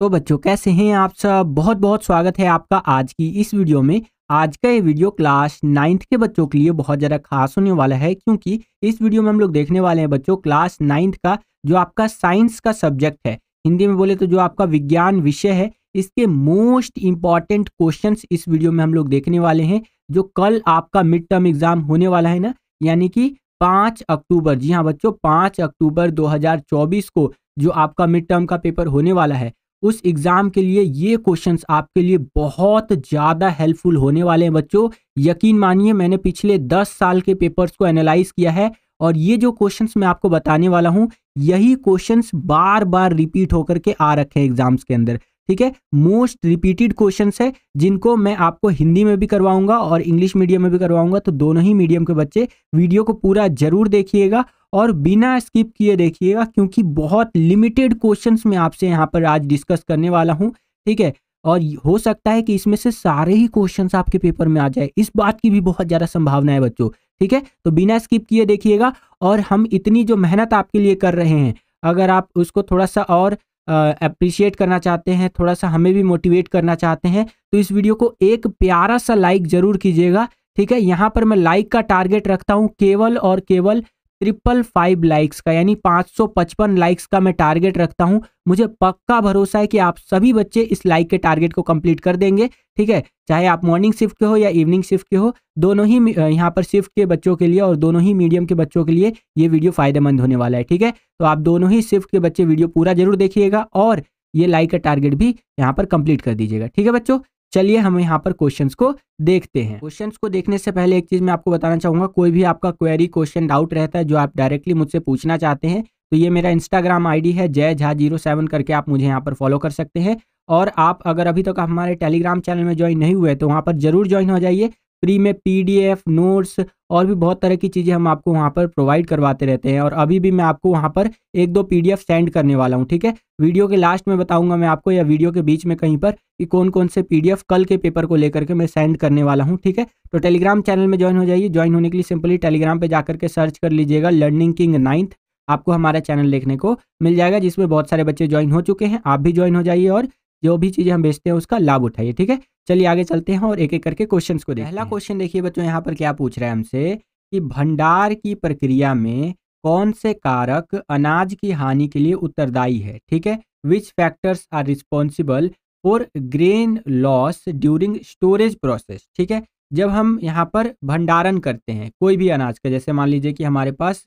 तो बच्चों कैसे हैं आप सब बहुत बहुत स्वागत है आपका आज की इस वीडियो में आज का ये वीडियो क्लास नाइन्थ के बच्चों के लिए बहुत ज़्यादा खास होने वाला है क्योंकि इस वीडियो में हम लोग देखने वाले हैं बच्चों क्लास नाइन्थ का जो आपका साइंस का सब्जेक्ट है हिंदी में बोले तो जो आपका विज्ञान विषय है इसके मोस्ट इंपॉर्टेंट क्वेश्चन इस वीडियो में हम लोग देखने वाले हैं जो कल आपका मिड टर्म एग्जाम होने वाला है ना यानी कि पाँच अक्टूबर जी हाँ बच्चों पाँच अक्टूबर दो को जो आपका मिड टर्म का पेपर होने वाला है उस एग्ज़ाम के लिए ये क्वेश्चंस आपके लिए बहुत ज़्यादा हेल्पफुल होने वाले हैं बच्चों यकीन मानिए मैंने पिछले दस साल के पेपर्स को एनालाइज किया है और ये जो क्वेश्चंस मैं आपको बताने वाला हूँ यही क्वेश्चंस बार बार रिपीट होकर के आ रखे हैं एग्जाम्स के अंदर ठीक है मोस्ट रिपीटेड क्वेश्चन है जिनको मैं आपको हिंदी में भी करवाऊंगा और इंग्लिश मीडियम में भी करवाऊंगा तो दोनों ही मीडियम के बच्चे वीडियो को पूरा जरूर देखिएगा और बिना स्किप किए देखिएगा क्योंकि बहुत लिमिटेड क्वेश्चंस मैं आपसे यहाँ पर आज डिस्कस करने वाला हूँ ठीक है और हो सकता है कि इसमें से सारे ही क्वेश्चंस आपके पेपर में आ जाए इस बात की भी बहुत ज़्यादा संभावना है बच्चों ठीक है तो बिना स्किप किए देखिएगा और हम इतनी जो मेहनत आपके लिए कर रहे हैं अगर आप उसको थोड़ा सा और अप्रिशिएट करना चाहते हैं थोड़ा सा हमें भी मोटिवेट करना चाहते हैं तो इस वीडियो को एक प्यारा सा लाइक ज़रूर कीजिएगा ठीक है यहाँ पर मैं लाइक का टारगेट रखता हूँ केवल और केवल ट्रिपल फाइव लाइक्स का यानी 555 लाइक्स का मैं टारगेट रखता हूं मुझे पक्का भरोसा है कि आप सभी बच्चे इस लाइक के टारगेट को कंप्लीट कर देंगे ठीक है चाहे आप मॉर्निंग शिफ्ट के हो या इवनिंग शिफ्ट के हो दोनों ही यहाँ पर शिफ्ट के बच्चों के लिए और दोनों ही मीडियम के बच्चों के लिए ये वीडियो फायदेमंद होने वाला है ठीक है तो आप दोनों ही शिफ्ट के बच्चे वीडियो पूरा जरूर देखिएगा और ये लाइक का टारगेट भी यहाँ पर कंप्लीट कर दीजिएगा ठीक है बच्चों चलिए हम यहाँ पर क्वेश्चंस को देखते हैं क्वेश्चंस को देखने से पहले एक चीज मैं आपको बताना चाहूंगा कोई भी आपका क्वेरी क्वेश्चन डाउट रहता है जो आप डायरेक्टली मुझसे पूछना चाहते हैं तो ये मेरा इंस्टाग्राम आईडी है जय झा जीरो सेवन करके आप मुझे यहाँ पर फॉलो कर सकते हैं और आप अगर अभी तक तो हमारे टेलीग्राम चैनल में ज्वाइन नहीं हुए तो वहाँ पर जरूर ज्वाइन हो जाइए फ्री में पीडीएफ नोट्स और भी बहुत तरह की चीज़ें हम आपको वहाँ पर प्रोवाइड करवाते रहते हैं और अभी भी मैं आपको वहाँ पर एक दो पीडीएफ सेंड करने वाला हूँ ठीक है वीडियो के लास्ट में बताऊँगा मैं आपको या वीडियो के बीच में कहीं पर कि कौन कौन से पीडीएफ कल के पेपर को लेकर के मैं सेंड करने वाला हूँ ठीक है तो टेलीग्राम चैनल में ज्वाइन हो जाइए ज्वाइन होने के लिए सिंपली टेलीग्राम पर जाकर के सर्च कर लीजिएगा लर्निंग किंग नाइन्थ आपको हमारा चैनल देखने को मिल जाएगा जिसमें बहुत सारे बच्चे ज्वाइन हो चुके हैं आप भी ज्वाइन हो जाइए और जो भी चीज़ें हम बेचते हैं उसका लाभ उठाइए ठीक है चलिए आगे चलते हैं और एक एक करके क्वेश्चंस को देखते पहला क्वेश्चन देखिए बच्चों यहाँ पर क्या पूछ रहा है हमसे कि भंडार की प्रक्रिया में कौन से कारक अनाज की हानि के लिए उत्तरदायी है ठीक है which factors are responsible for grain loss during storage process ठीक है जब हम यहाँ पर भंडारण करते हैं कोई भी अनाज का जैसे मान लीजिए कि हमारे पास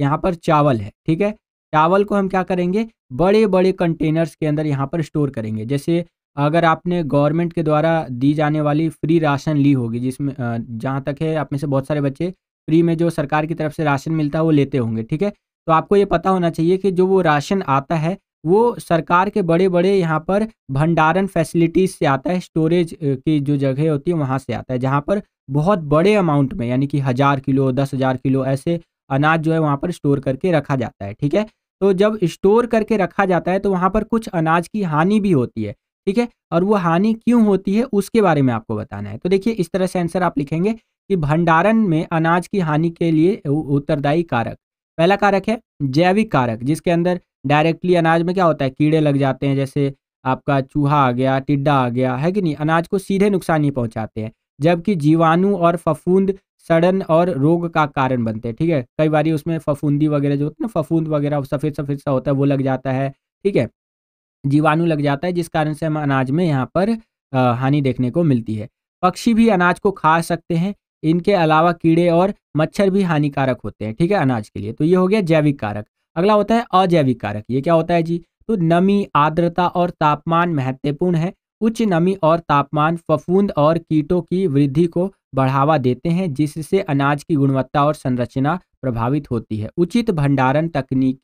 यहाँ पर चावल है ठीक है चावल को हम क्या करेंगे बड़े बड़े कंटेनर्स के अंदर यहाँ पर स्टोर करेंगे जैसे अगर आपने गवर्नमेंट के द्वारा दी जाने वाली फ्री राशन ली होगी जिसमें जहाँ तक है आप में से बहुत सारे बच्चे फ्री में जो सरकार की तरफ से राशन मिलता है वो लेते होंगे ठीक है तो आपको ये पता होना चाहिए कि जो वो राशन आता है वो सरकार के बड़े बड़े यहाँ पर भंडारण फैसिलिटीज से आता है स्टोरेज की जो जगह होती है वहाँ से आता है जहाँ पर बहुत बड़े अमाउंट में यानी कि हज़ार किलो दस हज़ार किलो ऐसे अनाज जो है वहाँ पर स्टोर करके रखा जाता है ठीक है तो जब स्टोर करके रखा जाता है तो वहाँ पर कुछ अनाज की हानि भी होती है ठीक है और वो हानि क्यों होती है उसके बारे में आपको बताना है तो देखिए इस तरह से आंसर आप लिखेंगे कि भंडारण में अनाज की हानि के लिए उत्तरदायी कारक पहला कारक है जैविक कारक जिसके अंदर डायरेक्टली अनाज में क्या होता है कीड़े लग जाते हैं जैसे आपका चूहा आ गया टिड्डा आ गया है कि नहीं अनाज को सीधे नुकसान ही पहुंचाते हैं जबकि जीवाणु और फफूंद सड़न और रोग का कारण बनते हैं ठीक है कई बार उसमें फफूंदी वगैरह जो होती है ना फफूंद वगैरह सफ़ेद सफ़ेद सा होता है वो लग जाता है ठीक है जीवाणु लग जाता है जिस कारण से हम अनाज में यहाँ पर हानि देखने को मिलती है पक्षी भी अनाज को खा सकते हैं इनके अलावा कीड़े और मच्छर भी हानिकारक होते हैं ठीक है अनाज के लिए तो ये हो गया जैविक कारक अगला होता है अजैविक कारक ये क्या होता है जी तो नमी आर्द्रता और तापमान महत्वपूर्ण है उच्च नमी और तापमान फफूंद और कीटों की वृद्धि को बढ़ावा देते हैं जिससे अनाज की गुणवत्ता और संरचना प्रभावित होती है उचित भंडारण तकनीक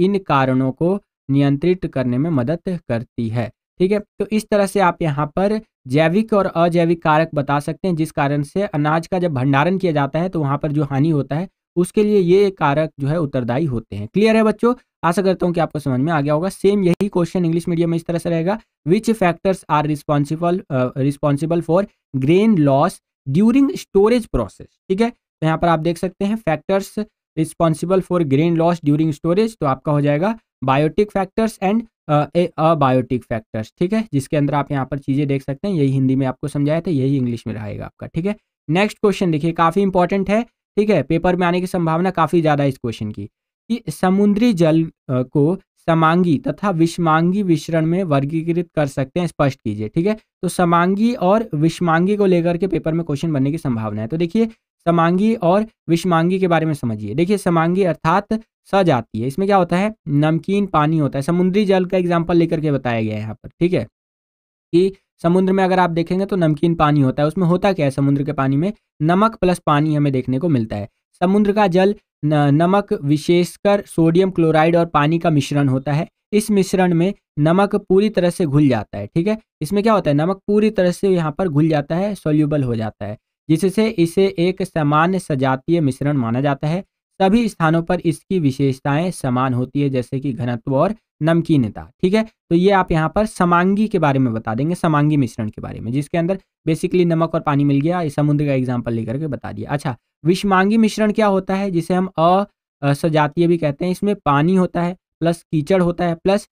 इन कारणों को नियंत्रित करने में मदद करती है ठीक है तो इस तरह से आप यहाँ पर जैविक और अजैविक कारक बता सकते हैं जिस कारण से अनाज का जब भंडारण किया जाता है तो वहाँ पर जो हानि होता है उसके लिए ये कारक जो है उत्तरदायी होते हैं क्लियर है बच्चों आशा करता हूँ कि आपको समझ में आ गया होगा सेम यही क्वेश्चन इंग्लिश मीडियम में इस तरह से रहेगा which factors are responsible responsible for grain loss during storage process ठीक है तो यहाँ पर आप देख सकते हैं factors responsible for grain loss during storage तो आपका हो जाएगा biotic factors and abiotic factors ठीक है जिसके अंदर आप यहाँ पर चीज़ें देख सकते हैं यही हिंदी में आपको समझाया था यही इंग्लिश में रहेगा आपका ठीक है नेक्स्ट क्वेश्चन देखिए काफ़ी इंपॉर्टेंट है ठीक है पेपर में आने की संभावना काफ़ी ज़्यादा इस क्वेश्चन की कि समुद्री जल को समांगी तथा विषमांगी मिश्रण में वर्गीकृत कर सकते हैं स्पष्ट कीजिए ठीक है तो समांगी और विषमांगी को लेकर के पेपर में क्वेश्चन बनने की संभावना है तो देखिए समांगी और विषमांगी के बारे में समझिए देखिए समांगी अर्थात सजाती है इसमें क्या होता है नमकीन पानी होता है समुद्री जल का एग्जाम्पल लेकर के बताया गया है यहाँ पर ठीक है कि समुद्र में अगर आप देखेंगे तो नमकीन पानी होता है उसमें होता क्या है समुद्र के पानी में नमक प्लस पानी हमें देखने को मिलता है समुद्र का जल नमक विशेषकर सोडियम क्लोराइड और पानी का मिश्रण होता है इस मिश्रण में नमक पूरी तरह से घुल जाता है ठीक है इसमें क्या होता है नमक पूरी तरह से यहाँ पर घुल जाता है सोल्यूबल हो जाता है जिससे इसे एक सामान्य सजातीय मिश्रण माना जाता है सभी स्थानों पर इसकी विशेषताएं समान होती है जैसे कि घनत्व और नमकीनता ठीक है तो ये आप यहाँ पर समांगी के बारे में बता देंगे समांगी मिश्रण के बारे में जिसके अंदर बेसिकली नमक और पानी मिल गया समुद्र का एग्जाम्पल लेकर के बता दिया अच्छा विषमांगी मिश्रण क्या होता है जिसे हम असजातीय भी कहते हैं इसमें पानी होता है प्लस कीचड़ होता है प्लस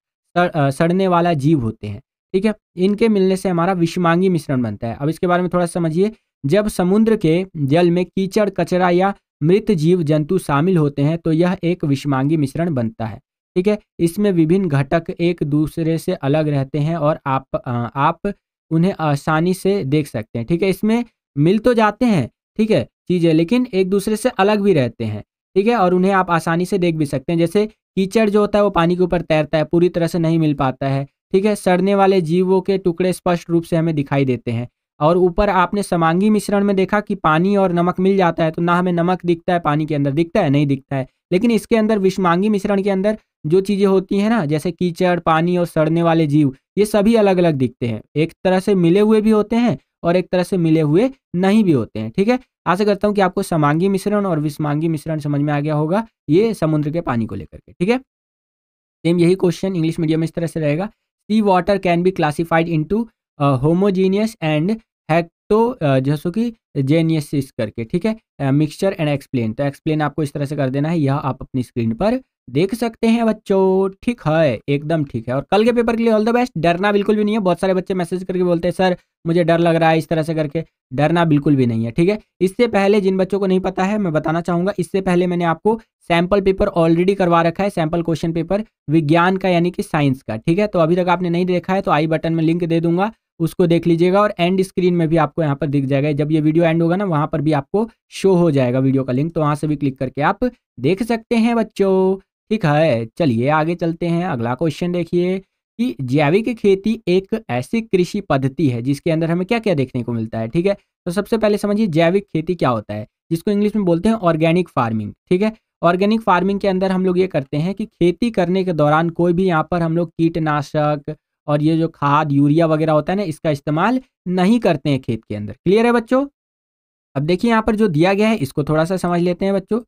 सड़ने वाला जीव होते हैं ठीक है इनके मिलने से हमारा विषमांगी मिश्रण बनता है अब इसके बारे में थोड़ा समझिए जब समुद्र के जल में कीचड़ कचरा या मृत जीव जंतु शामिल होते हैं तो यह एक विषमांगी मिश्रण बनता है ठीक है इसमें विभिन्न घटक एक दूसरे से अलग रहते हैं और आप आप उन्हें आसानी से देख सकते हैं ठीक है इसमें मिल तो जाते हैं ठीक है चीज़ें लेकिन एक दूसरे से अलग भी रहते हैं ठीक है और उन्हें आप आसानी से देख भी सकते हैं जैसे कीचड़ जो होता है वो पानी के ऊपर तैरता है पूरी तरह से नहीं मिल पाता है ठीक है सड़ने वाले जीवों के टुकड़े स्पष्ट रूप से हमें दिखाई देते हैं और ऊपर आपने समांगी मिश्रण में देखा कि पानी और नमक मिल जाता है तो ना हमें नमक दिखता है पानी के अंदर दिखता है नहीं दिखता है लेकिन इसके अंदर विषमांगी मिश्रण के अंदर जो चीज़ें होती हैं ना जैसे कीचड़ पानी और सड़ने वाले जीव ये सभी अलग अलग दिखते हैं एक तरह से मिले हुए भी होते हैं और एक तरह से मिले हुए नहीं भी होते हैं ठीक है आशा करता हूँ कि आपको समांगी मिश्रण और विषमांगी मिश्रण समझ में आ गया होगा ये समुद्र के पानी को लेकर के ठीक है सेम यही क्वेश्चन इंग्लिश मीडियम में इस तरह से रहेगा sea water can be classified into homogeneous and हेक्टो जैसो कि जेनियसिस करके ठीक है मिक्सचर एंड एक्सप्लेन तो एक्सप्लेन आपको इस तरह से कर देना है यह आप अपनी स्क्रीन पर देख सकते हैं बच्चों ठीक है एकदम ठीक है और कल के पेपर के लिए ऑल द बेस्ट डरना बिल्कुल भी नहीं है बहुत सारे बच्चे मैसेज करके बोलते हैं सर मुझे डर लग रहा है इस तरह से करके डरना बिल्कुल भी नहीं है ठीक है इससे पहले जिन बच्चों को नहीं पता है मैं बताना चाहूंगा इससे पहले मैंने आपको सैंपल पेपर ऑलरेडी करवा रखा है सैंपल क्वेश्चन पेपर विज्ञान का यानी कि साइंस का ठीक है तो अभी तक आपने नहीं देखा है तो आई बटन में लिंक दे दूंगा उसको देख लीजिएगा और एंड स्क्रीन में भी आपको यहाँ पर दिख जाएगा जब ये वीडियो एंड होगा ना वहाँ पर भी आपको शो हो जाएगा वीडियो का लिंक तो वहाँ से भी क्लिक करके आप देख सकते हैं बच्चों ठीक है चलिए आगे चलते हैं अगला क्वेश्चन देखिए कि जैविक खेती एक ऐसी कृषि पद्धति है जिसके अंदर हमें क्या क्या देखने को मिलता है ठीक है तो सबसे पहले समझिए जैविक खेती क्या होता है जिसको इंग्लिश में बोलते हैं ऑर्गेनिक फार्मिंग ठीक है ऑर्गेनिक फार्मिंग के अंदर हम लोग ये करते हैं कि खेती करने के दौरान कोई भी यहाँ पर हम लोग कीटनाशक और ये जो खाद यूरिया वगैरह होता है ना इसका इस्तेमाल नहीं करते हैं खेत के अंदर क्लियर है बच्चों अब देखिए यहाँ पर जो दिया गया है इसको थोड़ा सा समझ लेते हैं बच्चों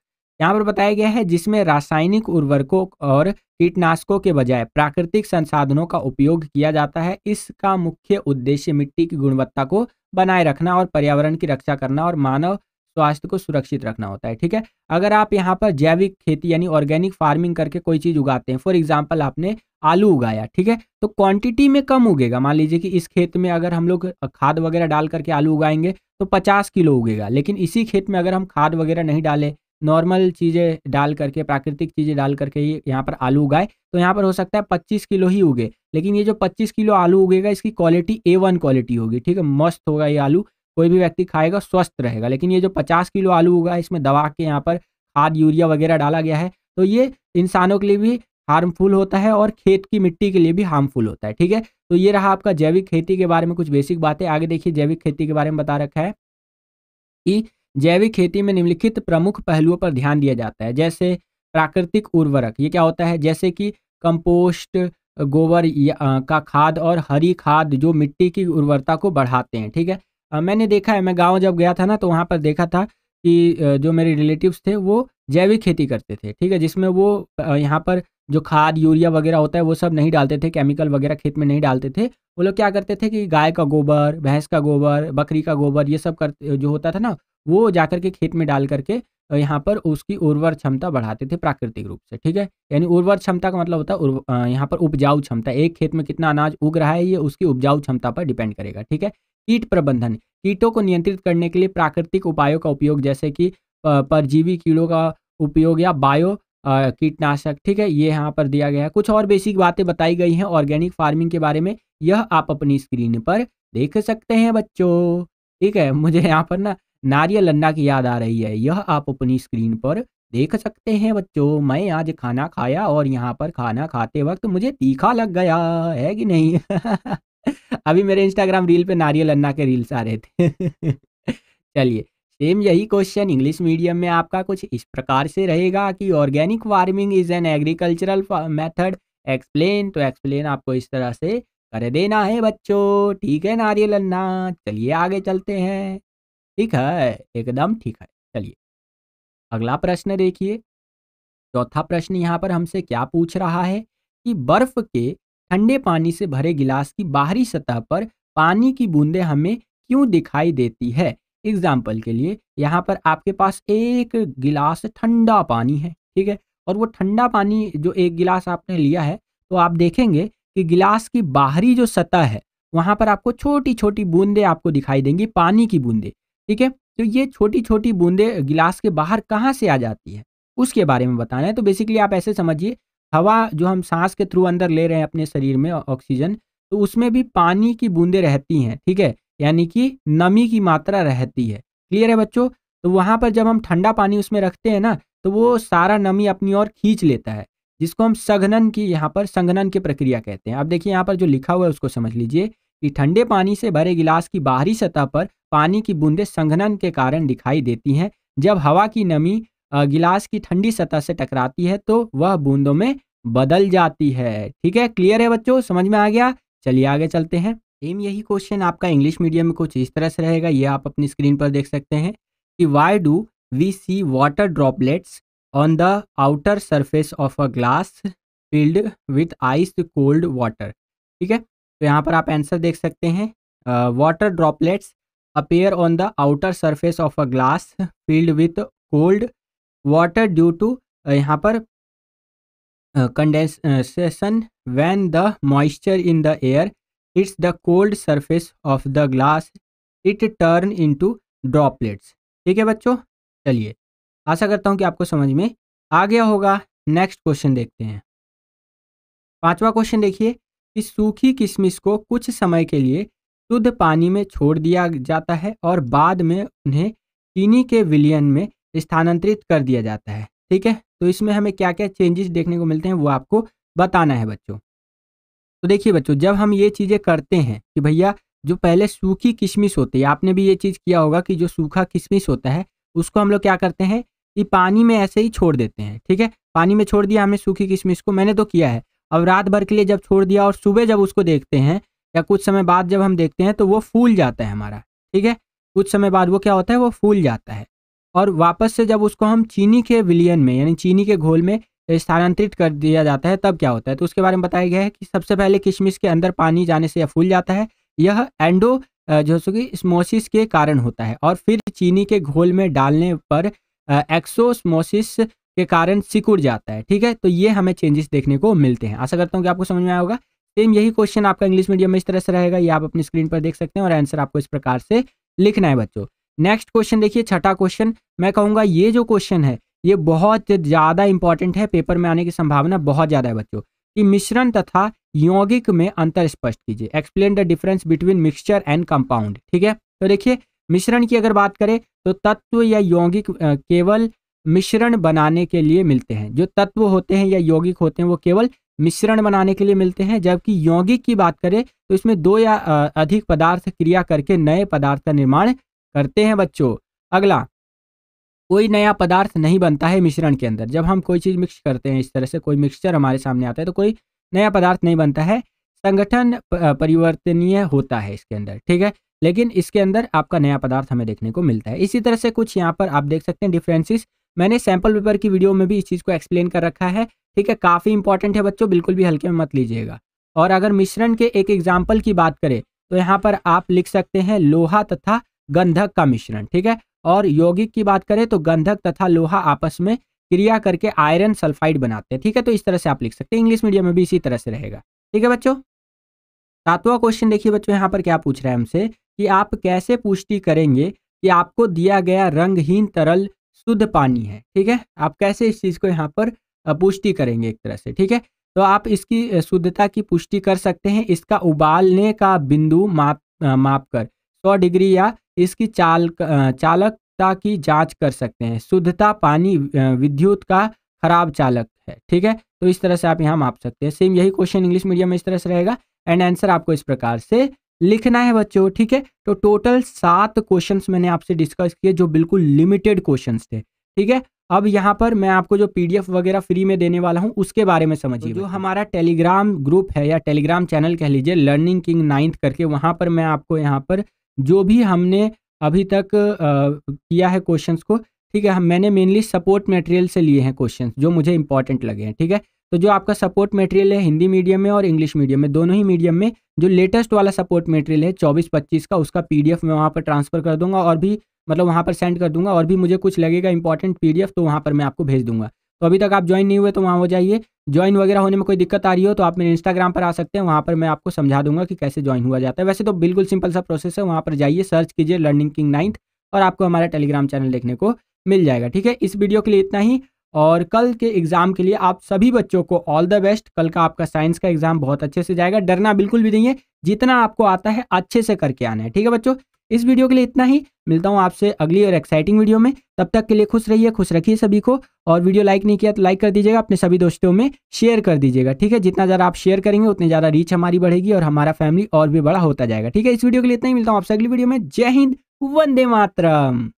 यहाँ पर बताया गया है जिसमें रासायनिक उर्वरकों और कीटनाशकों के बजाय प्राकृतिक संसाधनों का उपयोग किया जाता है इसका मुख्य उद्देश्य मिट्टी की गुणवत्ता को बनाए रखना और पर्यावरण की रक्षा करना और मानव स्वास्थ्य को सुरक्षित रखना होता है ठीक है अगर आप यहाँ पर जैविक खेती यानी ऑर्गेनिक फार्मिंग करके कोई चीज़ उगाते हैं फॉर एग्जाम्पल आपने आलू उगाया ठीक है तो क्वांटिटी में कम उगेगा मान लीजिए कि इस खेत में अगर हम लोग खाद वगैरह डाल करके आलू उगाएंगे तो पचास किलो उगेगा लेकिन इसी खेत में अगर हम खाद वगैरह नहीं डालें नॉर्मल चीज़ें डाल करके प्राकृतिक चीज़ें डाल करके ये यहाँ पर आलू उगाए तो यहाँ पर हो सकता है पच्चीस किलो ही उगे लेकिन ये जो पच्चीस किलो आलू उगेगा इसकी क्वालिटी ए वन क्वालिटी होगी ठीक है मस्त होगा ये आलू कोई भी व्यक्ति खाएगा स्वस्थ रहेगा लेकिन ये जो पचास किलो आलू होगा इसमें दवा के यहाँ पर खाद यूरिया वगैरह डाला गया है तो ये इंसानों के लिए भी हार्मफुल होता है और खेत की मिट्टी के लिए भी हार्मफुल होता है ठीक है तो ये रहा आपका जैविक खेती के बारे में कुछ बेसिक बातें आगे देखिए जैविक खेती के बारे में बता रखा है कि जैविक खेती में निम्नलिखित प्रमुख पहलुओं पर ध्यान दिया जाता है जैसे प्राकृतिक उर्वरक ये क्या होता है जैसे कि कंपोस्ट गोबर का खाद और हरी खाद जो मिट्टी की उर्वरता को बढ़ाते हैं ठीक है मैंने देखा है मैं गाँव जब गया था ना तो वहाँ पर देखा था कि जो मेरे रिलेटिव्स थे वो जैविक खेती करते थे ठीक है जिसमें वो यहाँ पर जो खाद यूरिया वगैरह होता है वो सब नहीं डालते थे केमिकल वगैरह खेत में नहीं डालते थे वो लोग क्या करते थे कि गाय का गोबर भैंस का गोबर बकरी का गोबर ये सब करते जो होता था ना वो जाकर के खेत में डाल करके यहाँ पर उसकी उर्वर क्षमता बढ़ाते थे प्राकृतिक रूप से ठीक है यानी उर्वर क्षमता का मतलब होता है यहाँ पर उपजाऊ क्षमता एक खेत में कितना अनाज उग रहा है ये उसकी उपजाऊ क्षमता पर डिपेंड करेगा ठीक है कीट प्रबंधन कीटों को नियंत्रित करने के लिए प्राकृतिक उपायों का उपयोग जैसे कि परजीवी कीड़ों का उपयोग या बायो कीटनाशक ठीक है ये यहाँ पर दिया गया है कुछ और बेसिक बातें बताई गई हैं ऑर्गेनिक फार्मिंग के बारे में यह आप अपनी स्क्रीन पर देख सकते हैं बच्चों ठीक है मुझे यहाँ पर ना नारियल अन्ना की याद आ रही है यह आप अपनी स्क्रीन पर देख सकते हैं बच्चों मैं आज खाना खाया और यहाँ पर खाना खाते वक्त मुझे तीखा लग गया है कि नहीं अभी मेरे इंस्टाग्राम रील पे नारियल अन्ना के रील्स आ रहे थे चलिए सेम यही क्वेश्चन इंग्लिश मीडियम में आपका कुछ इस प्रकार से रहेगा कि organic farming is an agricultural method explain तो एक्सप्लेन आपको इस तरह से कर देना है बच्चों ठीक है नारियल अन्ना चलिए आगे चलते हैं ठीक है एकदम ठीक है चलिए अगला प्रश्न देखिए चौथा प्रश्न यहाँ पर हमसे क्या पूछ रहा है कि बर्फ के ठंडे पानी से भरे गिलास की बाहरी सतह पर पानी की बूंदें हमें क्यों दिखाई देती है एग्जाम्पल के लिए यहाँ पर आपके पास एक गिलास ठंडा पानी है ठीक है और वो ठंडा पानी जो एक गिलास आपने लिया है तो आप देखेंगे कि गिलास की बाहरी जो सतह है वहाँ पर आपको छोटी छोटी बूंदें आपको दिखाई देंगी पानी की बूंदें ठीक है तो ये छोटी छोटी बूंदें गिलास के बाहर कहाँ से आ जाती है उसके बारे में बताना है तो बेसिकली आप ऐसे समझिए हवा जो हम सांस के थ्रू अंदर ले रहे हैं अपने शरीर में ऑक्सीजन तो उसमें भी पानी की बूंदें रहती हैं ठीक है यानी कि नमी की मात्रा रहती है क्लियर है बच्चों तो वहाँ पर जब हम ठंडा पानी उसमें रखते हैं ना तो वो सारा नमी अपनी ओर खींच लेता है जिसको हम सघनन की यहाँ पर संघनन की प्रक्रिया कहते हैं अब देखिए यहाँ पर जो लिखा हुआ है उसको समझ लीजिए कि ठंडे पानी से भरे गिलास की बाहरी सतह पर पानी की बूंदें संघनन के कारण दिखाई देती हैं जब हवा की नमी गिलास की ठंडी सतह से टकराती है तो वह बूंदों में बदल जाती है ठीक है क्लियर है बच्चों समझ में आ गया चलिए आगे चलते हैं सेम यही क्वेश्चन आपका इंग्लिश मीडियम में कुछ इस तरह से रहेगा ये आप अपनी स्क्रीन पर देख सकते हैं कि why do we see water droplets on the outer surface of a glass filled with ice cold water ठीक है तो यहाँ पर आप आंसर देख सकते हैं water droplets appear on the outer surface of a glass filled with cold water due to यहाँ पर condensation when the moisture in the air its the cold surface of the glass it turn into droplets ठीक है बच्चों चलिए आशा करता हूँ कि आपको समझ में आ गया होगा नेक्स्ट क्वेश्चन देखते हैं पांचवा क्वेश्चन देखिए कि सूखी किशमिश को कुछ समय के लिए शुद्ध पानी में छोड़ दिया जाता है और बाद में उन्हें चीनी के विलियन में स्थानांतरित कर दिया जाता है ठीक है तो इसमें हमें क्या क्या चेंजेस देखने को मिलते हैं वो आपको बताना है बच्चों तो देखिए बच्चों जब हम ये चीज़ें करते हैं कि भैया जो पहले सूखी किशमिश होती है आपने भी ये चीज़ किया होगा कि जो सूखा किशमिश होता है उसको हम लोग क्या करते हैं कि पानी में ऐसे ही छोड़ देते हैं ठीक है पानी में छोड़ दिया हमने सूखी किशमिश को मैंने तो किया है अब रात भर के लिए जब छोड़ दिया और सुबह जब उसको देखते हैं या कुछ समय बाद जब हम देखते हैं तो वो फूल जाता है हमारा ठीक है कुछ समय बाद वो क्या होता है वो फूल जाता है और वापस से जब उसको हम चीनी के विलियन में यानी चीनी के घोल में स्थानांतरित कर दिया जाता है तब क्या होता है तो उसके बारे में बताया गया है कि सबसे पहले किशमिश के अंदर पानी जाने से यह फूल जाता है यह एंडो जो सो कि स्मोसिस के कारण होता है और फिर चीनी के घोल में डालने पर एक्सोस्मोसिस के कारण सिकुड़ जाता है ठीक है तो ये हमें चेंजेस देखने को मिलते हैं आशा करता हूँ कि आपको समझ में आया होगा सेम यही क्वेश्चन आपका इंग्लिश मीडियम में इस तरह से रहेगा ये आप अपनी स्क्रीन पर देख सकते हैं और आंसर आपको इस प्रकार से लिखना है बच्चों नेक्स्ट क्वेश्चन देखिए छठा क्वेश्चन मैं कहूँगा ये जो क्वेश्चन है ये बहुत ज़्यादा इंपॉर्टेंट है पेपर में आने की संभावना बहुत ज़्यादा है बच्चों कि मिश्रण तथा यौगिक में अंतर स्पष्ट कीजिए explain the difference between mixture and compound ठीक है तो देखिए मिश्रण की अगर बात करें तो तत्व या यौगिक केवल मिश्रण बनाने के लिए मिलते हैं जो तत्व होते हैं या यौगिक होते हैं वो केवल मिश्रण बनाने के लिए मिलते हैं जबकि यौगिक की बात करें तो इसमें दो या अधिक पदार्थ क्रिया करके नए पदार्थ का निर्माण करते हैं बच्चों अगला कोई नया पदार्थ नहीं बनता है मिश्रण के अंदर जब हम कोई चीज़ मिक्स करते हैं इस तरह से कोई मिक्सचर हमारे सामने आता है तो कोई नया पदार्थ नहीं बनता है संगठन परिवर्तनीय होता है इसके अंदर ठीक है लेकिन इसके अंदर आपका नया पदार्थ हमें देखने को मिलता है इसी तरह से कुछ यहाँ पर आप देख सकते हैं डिफ्रेंसिस मैंने सैंपल पेपर की वीडियो में भी इस चीज़ को एक्सप्लेन कर रखा है ठीक है काफ़ी इंपॉर्टेंट है बच्चों बिल्कुल भी हल्के में मत लीजिएगा और अगर मिश्रण के एक एग्जाम्पल की बात करें तो यहाँ पर आप लिख सकते हैं लोहा तथा गंधक का मिश्रण ठीक है और यौगिक की बात करें तो गंधक तथा लोहा आपस में क्रिया करके आयरन सल्फाइड बनाते हैं ठीक है तो इस तरह से आप लिख सकते हैं इंग्लिश मीडियम में भी इसी तरह से रहेगा ठीक है बच्चों सातवां क्वेश्चन देखिए बच्चों यहाँ पर क्या पूछ रहे हैं हमसे कि आप कैसे पुष्टि करेंगे कि आपको दिया गया रंगहीन तरल शुद्ध पानी है ठीक है आप कैसे इस चीज़ को यहाँ पर पुष्टि करेंगे एक तरह से ठीक है तो आप इसकी शुद्धता की पुष्टि कर सकते हैं इसका उबालने का बिंदु माप माप कर सौ डिग्री या इसकी चाल चालकता की जांच कर सकते हैं शुद्धता पानी विद्युत का खराब चालक है ठीक है तो इस तरह से आप यहाँ माप सकते हैं सेम यही क्वेश्चन इंग्लिश मीडियम में इस तरह से रहेगा एंड आंसर आपको इस प्रकार से लिखना है बच्चों ठीक है तो टोटल सात क्वेश्चन मैंने आपसे डिस्कस किए जो बिल्कुल लिमिटेड क्वेश्चन थे ठीक है अब यहाँ पर मैं आपको जो पीडीएफ वगैरह फ्री में देने वाला हूँ उसके बारे में समझिए तो जो हमारा टेलीग्राम ग्रुप है या टेलीग्राम चैनल कह लीजिए लर्निंग किंग नाइन्थ करके वहाँ पर मैं आपको यहाँ पर जो भी हमने अभी तक किया है क्वेश्चंस को ठीक है हम मैंने मेनली सपोर्ट मटेरियल से लिए हैं क्वेश्चंस जो मुझे इंपॉर्टेंट लगे हैं ठीक है तो जो आपका सपोर्ट मटेरियल है हिंदी मीडियम में और इंग्लिश मीडियम में दोनों ही मीडियम में जो लेटेस्ट वाला सपोर्ट मटेरियल है चौबीस पच्चीस का उसका पी मैं वहाँ पर ट्रांसफर कर दूंगा और भी मतलब वहाँ पर सेंड कर दूंगा और भी मुझे कुछ लगेगा इंपॉर्टेंट पी तो वहाँ पर मैं आपको भेज दूंगा तो अभी तक आप ज्वाइन नहीं हुए तो वहाँ हो जाइए ज्वाइन वगैरह होने में कोई दिक्कत आ रही हो तो आप मेरे इंस्टाग्राम पर आ सकते हैं वहाँ पर मैं आपको समझा दूंगा कि कैसे ज्वाइन हुआ जाता है वैसे तो बिल्कुल सिंपल सा प्रोसेस है वहाँ पर जाइए सर्च कीजिए लर्निंग किंग नाइन्थ और आपको हमारा टेलीग्राम चैनल देखने को मिल जाएगा ठीक है इस वीडियो के लिए इतना ही और कल के एग्ज़ाम के लिए आप सभी बच्चों को ऑल द बेस्ट कल का आपका साइंस का एग्ज़ाम बहुत अच्छे से जाएगा डरना बिल्कुल भी नहीं है जितना आपको आता है अच्छे से करके आना है ठीक है बच्चों इस वीडियो के लिए इतना ही मिलता हूँ आपसे अगली और एक्साइटिंग वीडियो में तब तक के लिए खुश रहिए खुश रखिए सभी को और वीडियो लाइक नहीं किया तो लाइक कर दीजिएगा अपने सभी दोस्तों में शेयर कर दीजिएगा ठीक है जितना ज़्यादा आप शेयर करेंगे उतनी ज़्यादा रीच हमारी बढ़ेगी और हमारा फैमिली और भी बड़ा होता जाएगा ठीक है इस वीडियो के लिए इतना ही मिलता हूँ आपसे अगली वीडियो में जय हिंद वंदे मातरम